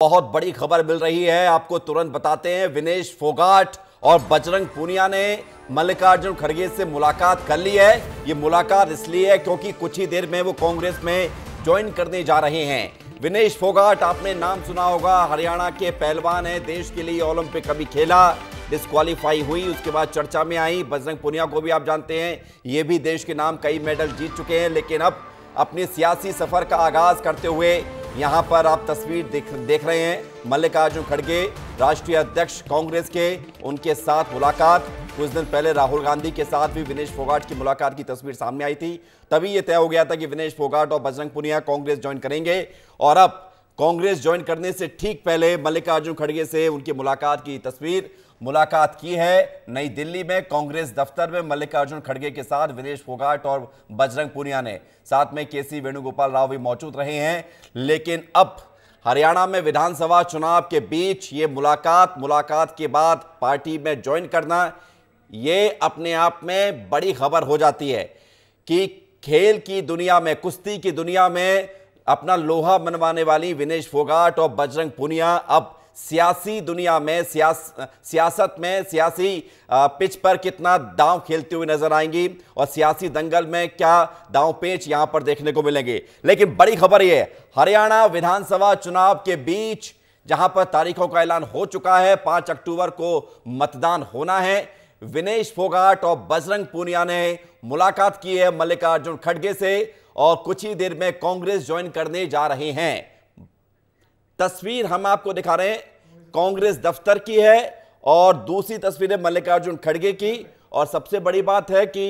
बहुत बड़ी खबर मिल रही है आपको तुरंत बताते हैं विनेश फोगाट और बजरंग पूनिया ने मल्लिकार्जुन खड़गे से मुलाकात कर ली है ये मुलाकात इसलिए है क्योंकि कुछ ही देर में वो कांग्रेस में ज्वाइन करने जा रहे हैं विनेश फोगाट आपने नाम सुना होगा हरियाणा के पहलवान है देश के लिए ओलंपिक कभी खेला डिस्कालीफाई हुई उसके बाद चर्चा में आई बजरंग पुनिया को भी आप जानते हैं ये भी देश के नाम कई मेडल जीत चुके हैं लेकिन अब अपने सियासी सफर का आगाज करते हुए यहाँ पर आप तस्वीर देख देख रहे हैं मल्लिकार्जुन खड़गे राष्ट्रीय अध्यक्ष कांग्रेस के उनके साथ मुलाकात कुछ दिन पहले राहुल गांधी के साथ भी विनेश फोगाट की मुलाकात की तस्वीर सामने आई थी तभी यह तय हो गया था कि विनेश फोगाट और बजरंग पुनिया कांग्रेस ज्वाइन करेंगे और अब कांग्रेस ज्वाइन करने से ठीक पहले मल्लिकार्जुन खड़गे से उनकी मुलाकात की तस्वीर मुलाकात की है नई दिल्ली में कांग्रेस दफ्तर में मल्लिकार्जुन खड़गे के साथ विनेश फोगाट और बजरंग पुनिया ने साथ में के सी वेणुगोपाल राव भी मौजूद रहे हैं लेकिन अब हरियाणा में विधानसभा चुनाव के बीच ये मुलाकात मुलाकात के बाद पार्टी में ज्वाइन करना ये अपने आप में बड़ी खबर हो जाती है कि खेल की दुनिया में कुश्ती की दुनिया में अपना लोहा मनवाने वाली विनेश फोगाट और बजरंग पुनिया अब सियासी दुनिया में सियास सियासत में सियासी पिच पर कितना दांव खेलते हुए नजर आएंगी और सियासी दंगल में क्या दांव पेच यहां पर देखने को मिलेंगे लेकिन बड़ी खबर यह हरियाणा विधानसभा चुनाव के बीच जहां पर तारीखों का ऐलान हो चुका है पांच अक्टूबर को मतदान होना है विनेश फोगाट और बजरंग पूनिया ने मुलाकात की है मल्लिकार्जुन खड़गे से और कुछ ही देर में कांग्रेस ज्वाइन करने जा रहे हैं तस्वीर हम आपको दिखा रहे हैं कांग्रेस दफ्तर की है और दूसरी तस्वीर है मल्लिकार्जुन खड़गे की और सबसे बड़ी बात है कि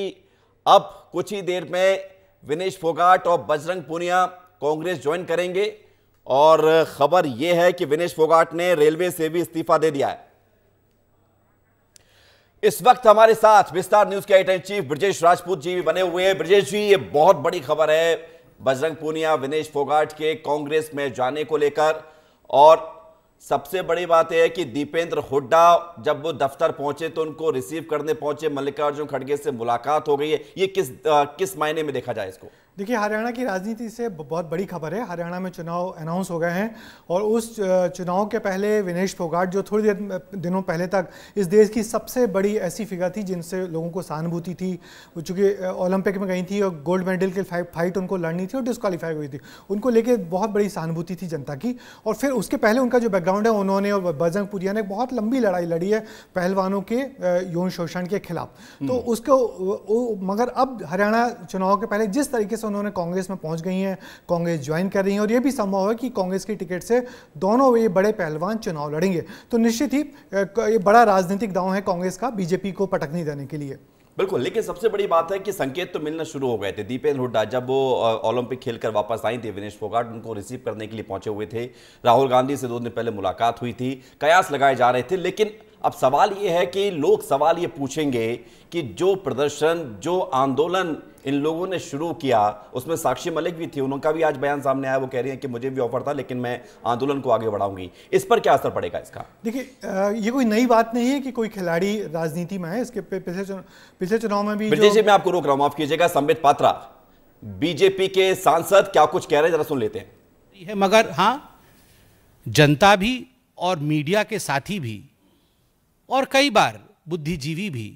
अब कुछ ही देर में विनेश फोगाट और बजरंग पूनिया कांग्रेस ज्वाइन करेंगे और खबर यह है कि विनेश फोगाट ने रेलवे से भी इस्तीफा दे दिया है इस वक्त हमारे साथ विस्तार न्यूज के एडिटर चीफ ब्रजेश राजपूत जी भी बने हुए हैं ब्रजेश जी ये बहुत बड़ी खबर है बजरंग पूनिया विनेश फोगाट के कांग्रेस में जाने को लेकर और सबसे बड़ी बात यह है कि दीपेंद्र हुड्डा जब वो दफ्तर पहुंचे तो उनको रिसीव करने पहुंचे मल्लिकार्जुन खड़गे से मुलाकात हो गई है ये किस आ, किस मायने में देखा जाए इसको देखिए हरियाणा की राजनीति से बहुत बड़ी खबर है हरियाणा में चुनाव अनाउंस हो गए हैं और उस चुनाव के पहले विनेश फोगाट जो थोड़ी देर दिनों पहले तक इस देश की सबसे बड़ी ऐसी फिगर थी जिनसे लोगों को सहानुभूति थी वो चूँकि ओलंपिक में गई थी और गोल्ड मेडल की फाइट उनको लड़नी थी और डिस्कालीफाई हुई थी उनको लेकर बहुत बड़ी सहानुभूति थी जनता की और फिर उसके पहले उनका जो बैकग्राउंड है उन्होंने और बजरंग पुरिया ने बहुत लंबी लड़ाई लड़ी है पहलवानों के यौन शोषण के खिलाफ तो हम्म। उसको मगर अब हरियाणा चुनाव के पहले जिस तरीके से तो उन्होंने कांग्रेस में पहुंच गई हैं कांग्रेस ज्वाइन कर रही हैं और ये भी संभव है कि कांग्रेस की टिकट से दोनों ये बड़े पहलवान चुनाव लड़ेंगे तो निश्चित ही ये बड़ा राजनीतिक दाव है कांग्रेस का बीजेपी को पटकने देने के लिए बिल्कुल लेकिन सबसे बड़ी बात है कि संकेत तो मिलना शुरू हो गए थे दीपेंद्र हुड्डा जब वो ओलंपिक खेलकर वापस आई थी विनेश फोगाट उनको रिसीव करने के लिए पहुंचे हुए थे राहुल गांधी से दो दिन पहले मुलाकात हुई थी कयास लगाए जा रहे थे लेकिन अब सवाल ये है कि लोग सवाल ये पूछेंगे कि जो प्रदर्शन जो आंदोलन इन लोगों ने शुरू किया उसमें साक्षी मलिक भी थी उनका भी आज बयान सामने आया वो कह रही हैं कि मुझे भी ऑफर था लेकिन मैं आंदोलन को आगे बढ़ाऊंगी इस पर क्या असर पड़ेगा इसका देखिए ये कोई नई बात नहीं है कि कोई खिलाड़ी राजनीति में है इसके पिछले चुनाव पिछले चुनाव में भी जो... मैं आपको रोक रहा हूँ माफ कीजिएगा संबित पात्रा बीजेपी के सांसद क्या कुछ कह रहे हैं जरा सुन लेते हैं मगर हाँ जनता भी और मीडिया के साथी भी और कई बार बुद्धिजीवी भी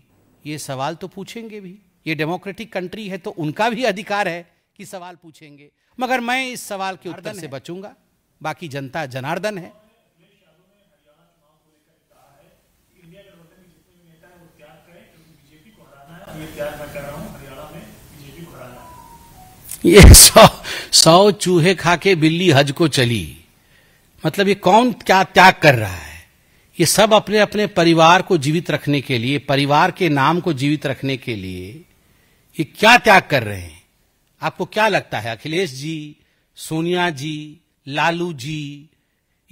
ये सवाल तो पूछेंगे भी ये डेमोक्रेटिक कंट्री है तो उनका भी अधिकार है कि सवाल पूछेंगे मगर मैं इस सवाल के उत्तर से बचूंगा बाकी जनता जनार्दन है ये सौ सौ चूहे खाके बिल्ली हज को चली मतलब ये कौन क्या त्याग कर रहा है ये सब अपने अपने परिवार को जीवित रखने के लिए परिवार के नाम को जीवित रखने के लिए ये क्या त्याग कर रहे हैं आपको क्या लगता है अखिलेश जी सोनिया जी लालू जी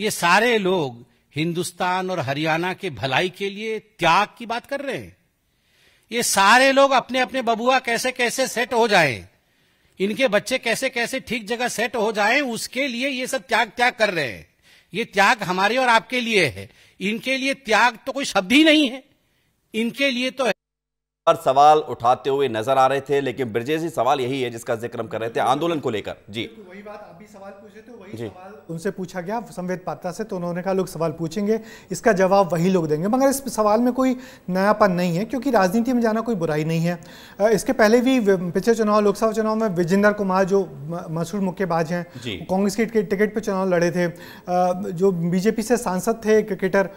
ये सारे लोग हिंदुस्तान और हरियाणा के भलाई के लिए त्याग की बात कर रहे हैं ये सारे लोग अपने अपने बबुआ कैसे कैसे सेट हो जाएं इनके बच्चे कैसे कैसे ठीक जगह सेट हो जाएं उसके लिए ये सब त्याग त्याग कर रहे हैं ये त्याग हमारे और आपके लिए है इनके लिए त्याग तो कोई शब्द ही नहीं है इनके लिए तो पर सवाल उठाते हुए नजर आ रहे थे लेकिन ब्रजेश जी सवाल यही है जिसका जिक्र हम कर रहे थे आंदोलन को लेकर जी तो वही बात आप भी सवाल पूछे रहे थे वही जी। सवाल उनसे पूछा गया संवेद पात्रा से तो उन्होंने कहा लोग सवाल पूछेंगे इसका जवाब वही लोग देंगे मगर इस सवाल में कोई नयापन नहीं है क्योंकि राजनीति में जाना कोई बुराई नहीं है इसके पहले भी पिछले चुनाव लोकसभा चुनाव में विजेंद्र कुमार जो मशहूर मुक्केबाज हैं कांग्रेस के टिकट पर चुनाव लड़े थे जो बीजेपी से सांसद थे क्रिकेटर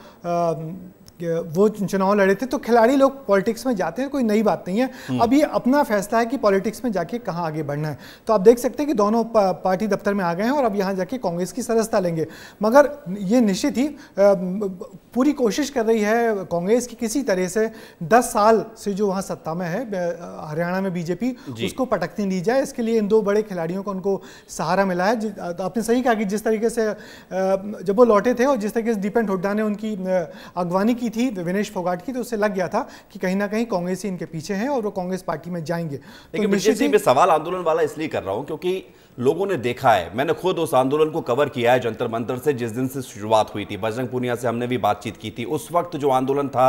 वो चुनाव लड़े थे तो खिलाड़ी लोग पॉलिटिक्स में जाते हैं कोई नई बात नहीं है हम्म। अब ये अपना फैसला है कि पॉलिटिक्स में जाके कहाँ आगे बढ़ना है तो आप देख सकते हैं कि दोनों पार्टी दफ्तर में आ गए हैं और अब यहाँ जाके कांग्रेस की सदस्यता लेंगे मगर ये निश्चित ही पूरी कोशिश कर रही है कांग्रेस की किसी तरह से दस साल से जो वहाँ सत्ता में है हरियाणा में बीजेपी उसको पटकती दी जाए इसके लिए इन दो बड़े खिलाड़ियों को उनको सहारा मिला है आपने सही कहा कि जिस तरीके से जब वो लौटे थे और जिस तरीके से दीपेंद हुड्डा ने उनकी अगवानी की की थी विनेश फोगाट की तो उससे लग गया था कि कहीं ना कहीं कांग्रेस ही इनके पीछे हैं और वो कांग्रेस पार्टी में जाएंगे तो लेकिन तो सवाल आंदोलन वाला इसलिए कर रहा हूँ क्योंकि लोगों ने देखा है मैंने खुद उस आंदोलन को कवर किया है जंतर मंतर से जिस दिन से शुरुआत हुई थी बजरंग पूनिया से हमने भी बातचीत की थी उस वक्त जो आंदोलन था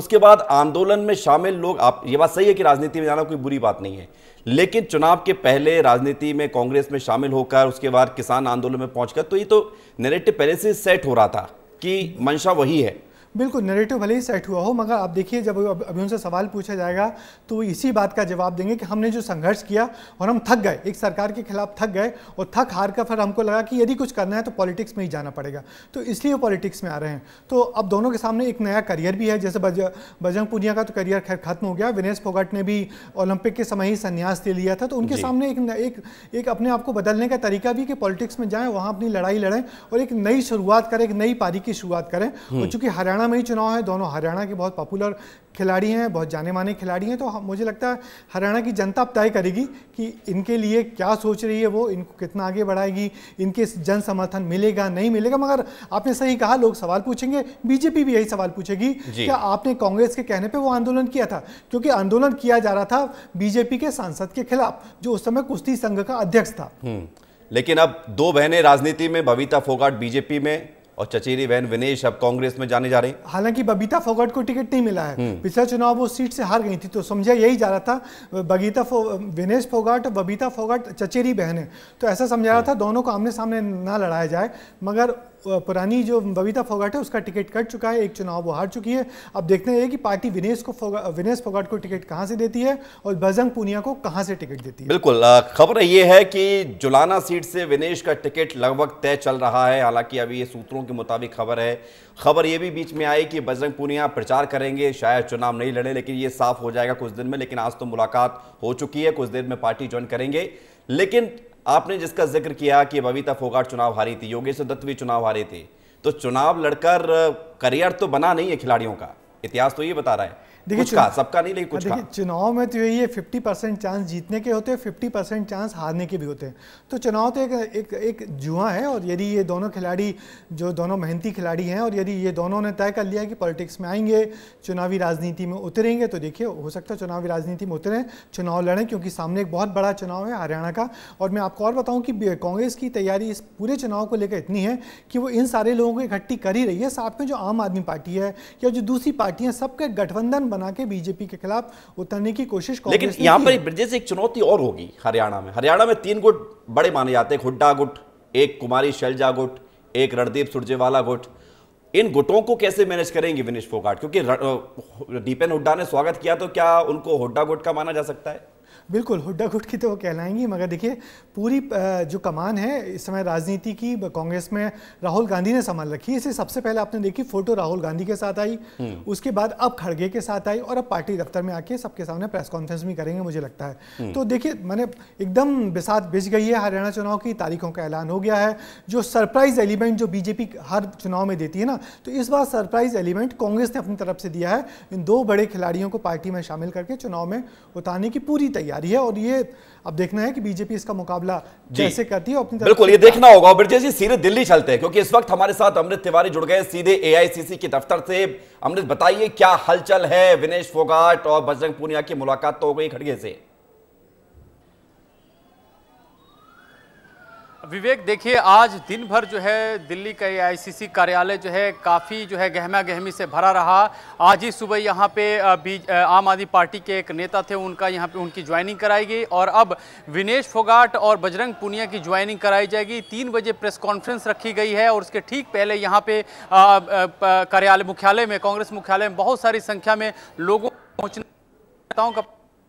उसके बाद आंदोलन में शामिल लोग आप ये बात सही है कि राजनीति में जाना कोई बुरी बात नहीं है लेकिन चुनाव के पहले राजनीति में कांग्रेस में शामिल होकर उसके बाद किसान आंदोलन में पहुंचकर तो ये तो नेरेटिव पहले से सेट हो रहा था कि मंशा वही है बिल्कुल नरेटिव भले ही सेट हुआ हो मगर आप देखिए जब अभी उनसे सवाल पूछा जाएगा तो वो इसी बात का जवाब देंगे कि हमने जो संघर्ष किया और हम थक गए एक सरकार के खिलाफ थक गए और थक हार कर फिर हमको लगा कि यदि कुछ करना है तो पॉलिटिक्स में ही जाना पड़ेगा तो इसलिए वो पॉलिटिक्स में आ रहे हैं तो अब दोनों के सामने एक नया करियर भी है जैसे बजरंग पुनिया का तो करियर खैर खत्म हो गया विनेश फोगट ने भी ओलंपिक के समय ही संन्यास ले लिया था तो उनके सामने एक, एक एक अपने आप को बदलने का तरीका भी कि पॉलिटिक्स में जाएं वहाँ अपनी लड़ाई लड़ें और एक नई शुरुआत करें एक नई पारी की शुरुआत करें और चूँकि हरियाणा हरियाणा में ही चुनाव है दोनों हरियाणा के बहुत पॉपुलर खिलाड़ी हैं बहुत जाने माने खिलाड़ी हैं तो मुझे लगता है हरियाणा की जनता अब तय करेगी कि इनके लिए क्या सोच रही है वो इनको कितना आगे बढ़ाएगी इनके जन समर्थन मिलेगा नहीं मिलेगा मगर आपने सही कहा लोग सवाल पूछेंगे बीजेपी भी यही सवाल पूछेगी क्या आपने कांग्रेस के कहने पर वो आंदोलन किया था क्योंकि आंदोलन किया जा रहा था बीजेपी के सांसद के खिलाफ जो उस समय कुश्ती संघ का अध्यक्ष था हम्म, लेकिन अब दो बहनें राजनीति में भविता फोगाट बीजेपी में और चचेरी बहन विनेश अब कांग्रेस में जाने जा रहे हैं हालांकि बबीता फोगट को टिकट नहीं मिला है हम्म। पिछला चुनाव वो सीट से हार गई थी तो समझा यही जा रहा था बगीता फो, विनेश फोगाट और बबीता फोगाट चचेरी बहन है तो ऐसा समझा रहा था दोनों को आमने सामने ना लड़ाया जाए मगर पुरानी जो बबीता फोगाट है उसका टिकट कट चुका है एक चुनाव वो हार चुकी है अब देखते हैं कि पार्टी विनेश को विनेश फोगाट को टिकट कहाँ से देती है और बजरंग पूनिया को कहाँ से टिकट देती है बिल्कुल खबर ये है कि जुलाना सीट से विनेश का टिकट लगभग तय चल रहा है हालांकि अभी ये सूत्रों के मुताबिक खबर है खबर ये भी बीच में आई कि बजरंग पूनिया प्रचार करेंगे शायद चुनाव नहीं लड़े लेकिन ये साफ हो जाएगा कुछ दिन में लेकिन आज तो मुलाकात हो चुकी है कुछ देर में पार्टी ज्वाइन करेंगे लेकिन आपने जिसका जिक्र किया कि बबीता फोगाट चुनाव हारी थी योगेश दत्त भी चुनाव हारे थे तो चुनाव लड़कर करियर तो बना नहीं है खिलाड़ियों का इतिहास तो ये बता रहा है देखिए का सबका नहीं लेकिन कुछ हाँ, चुनाव में तो यही है फिफ्टी परसेंट चांस जीतने के होते हैं फिफ्टी परसेंट चांस हारने के भी होते हैं तो चुनाव तो एक एक एक जुआ है और यदि ये दोनों खिलाड़ी जो दोनों मेहनती खिलाड़ी हैं और यदि ये दोनों ने तय कर लिया कि पॉलिटिक्स में आएंगे चुनावी राजनीति में उतरेंगे तो देखिए हो सकता है चुनावी राजनीति में उतरें चुनाव लड़ें क्योंकि सामने एक बहुत बड़ा चुनाव है हरियाणा का और मैं आपको और बताऊँ कि कांग्रेस की तैयारी इस पूरे चुनाव को लेकर इतनी है कि वो इन सारे लोगों को इकट्ठी कर ही रही है साथ में जो आम आदमी पार्टी है या जो दूसरी पार्टियाँ सबका गठबंधन बना के बीजेपी के खिलाफ उतरने की कोशिश लेकिन यहाँ पर ब्रिजेश एक चुनौती और होगी हरियाणा में हरियाणा में तीन गुट बड़े माने जाते हैं हुड्डा गुट एक कुमारी शैलजा गुट एक रणदीप सुरजेवाला गुट इन गुटों को कैसे मैनेज करेंगे विनेश फोगाट क्योंकि दीपेन हुड्डा ने स्वागत किया तो क्या उनको हुड्डा गुट का माना जा सकता है बिल्कुल हुड्डा घुट की तो वो कहलाएंगी मगर देखिए पूरी जो कमान है इस समय राजनीति की कांग्रेस में राहुल गांधी ने संभाल रखी है इसे सबसे पहले आपने देखी फोटो राहुल गांधी के साथ आई हम्म। उसके बाद अब खड़गे के साथ आई और अब पार्टी दफ्तर में आके सबके सामने प्रेस कॉन्फ्रेंस भी करेंगे मुझे लगता है हम्म। तो देखिए मैंने एकदम बिसात बिछ गई है हरियाणा चुनाव की तारीखों का ऐलान हो गया है जो सरप्राइज एलिमेंट जो बीजेपी हर चुनाव में देती है ना तो इस बार सरप्राइज एलिमेंट कांग्रेस ने अपनी तरफ से दिया है इन दो बड़े खिलाड़ियों को पार्टी में शामिल करके चुनाव में उतारने की पूरी तैयारी तैयारी है और ये अब देखना है कि बीजेपी इसका मुकाबला कैसे करती है अपनी बिल्कुल ये देखना होगा और ब्रजेश जी सीधे दिल्ली चलते हैं क्योंकि इस वक्त हमारे साथ अमृत तिवारी जुड़ गए सीधे एआईसीसी के दफ्तर से अमृत बताइए क्या हलचल है विनेश फोगाट और बजरंग पूनिया की मुलाकात तो हो गई खड़गे से विवेक देखिए आज दिन भर जो है दिल्ली का ये आईसीसी कार्यालय जो है काफ़ी जो है गहमा गहमी से भरा रहा आज ही सुबह यहाँ पे बी आम आदमी पार्टी के एक नेता थे उनका यहाँ पे उनकी ज्वाइनिंग कराई गई और अब विनेश फोगाट और बजरंग पुनिया की ज्वाइनिंग कराई जाएगी तीन बजे प्रेस कॉन्फ्रेंस रखी गई है और उसके ठीक पहले यहाँ पे कार्यालय मुख्यालय में कांग्रेस मुख्यालय में बहुत सारी संख्या में लोगों पहुँचने नेताओं का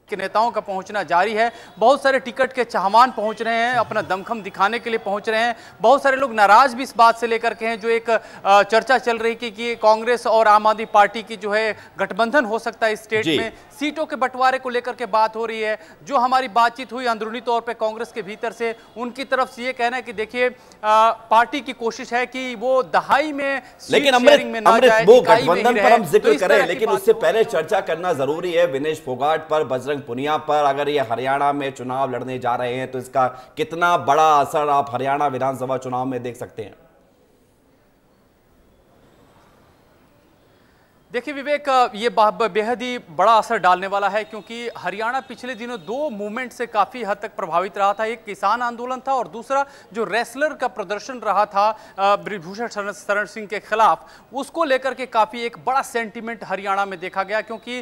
के नेताओं का पहुंचना जारी है बहुत सारे टिकट के चाहमान पहुंच रहे हैं अपना दमखम दिखाने के लिए पहुंच रहे हैं बहुत सारे लोग नाराज भी इस बात से लेकर के हैं जो एक चर्चा चल रही थी कि कांग्रेस और आम आदमी पार्टी की जो है गठबंधन हो सकता है स्टेट में सीटों के बंटवारे को लेकर के बात हो रही है जो हमारी बातचीत हुई अंदरूनी तौर पर कांग्रेस के भीतर से उनकी तरफ से ये कहना है कि देखिए पार्टी की कोशिश है कि वो दहाई में लेकिन वो गठबंधन पर हम जिक्र तो करें लेकिन उससे पहले चर्चा करना जरूरी है विनेश फोगाट पर बजरंग बजरंग पुनिया पर अगर ये हरियाणा में चुनाव लड़ने जा रहे हैं तो इसका कितना बड़ा असर आप हरियाणा विधानसभा चुनाव में देख सकते हैं देखिए विवेक ये बेहद ही बड़ा असर डालने वाला है क्योंकि हरियाणा पिछले दिनों दो मूवमेंट से काफ़ी हद तक प्रभावित रहा था एक किसान आंदोलन था और दूसरा जो रेसलर का प्रदर्शन रहा था ब्रिभूषण शरण सिंह के खिलाफ उसको लेकर के काफ़ी एक बड़ा सेंटिमेंट हरियाणा में देखा गया क्योंकि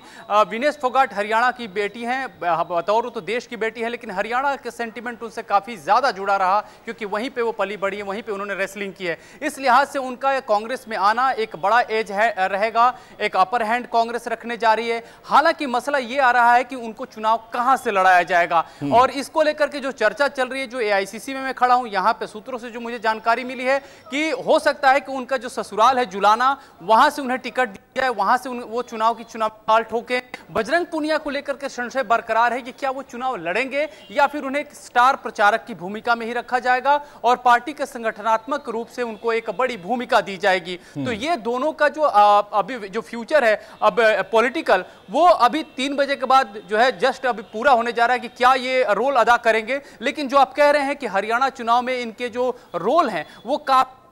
विनेश फोगाट हरियाणा की बेटी हैं हाँ, बतौर तो देश की बेटी है लेकिन हरियाणा के सेंटिमेंट उनसे काफ़ी ज़्यादा जुड़ा रहा क्योंकि वहीं पर वो पली बढ़ी है वहीं पर उन्होंने रेसलिंग की है इस लिहाज से उनका कांग्रेस में आना एक बड़ा एज है रहेगा एक अपर हैंड कांग्रेस रखने जा रही है हालांकि मसला ये आ रहा है कि उनको चुनाव कहां से लड़ाया जाएगा हम्म। और इसको लेकर के जो चर्चा चल रही है जो एआईसीसी में मैं खड़ा हूं यहां पे सूत्रों से जो मुझे जानकारी मिली है कि हो सकता है कि उनका जो ससुराल है जुलाना वहां से उन्हें टिकट है वहां से उन, वो चुनाव की चुनाव काल ठोके बजरंग पुनिया को लेकर के संशय बरकरार है कि क्या वो चुनाव लड़ेंगे या फिर उन्हें स्टार प्रचारक की भूमिका में ही रखा जाएगा और पार्टी के संगठनात्मक रूप से उनको एक बड़ी भूमिका दी जाएगी तो हम्म। ये दोनों का जो अभी जो फ्यूचर है अब पॉलिटिकल वो अभी तीन बजे के बाद जो है जस्ट अभी पूरा होने जा रहा है कि क्या ये रोल अदा करेंगे लेकिन जो आप कह रहे हैं कि हरियाणा चुनाव में इनके जो रोल हैं वो काफी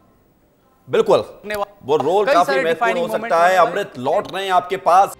बिल्कुल वो रोल काफी महत्वपूर्ण हो सकता है अमृत लौट रहे हैं आपके पास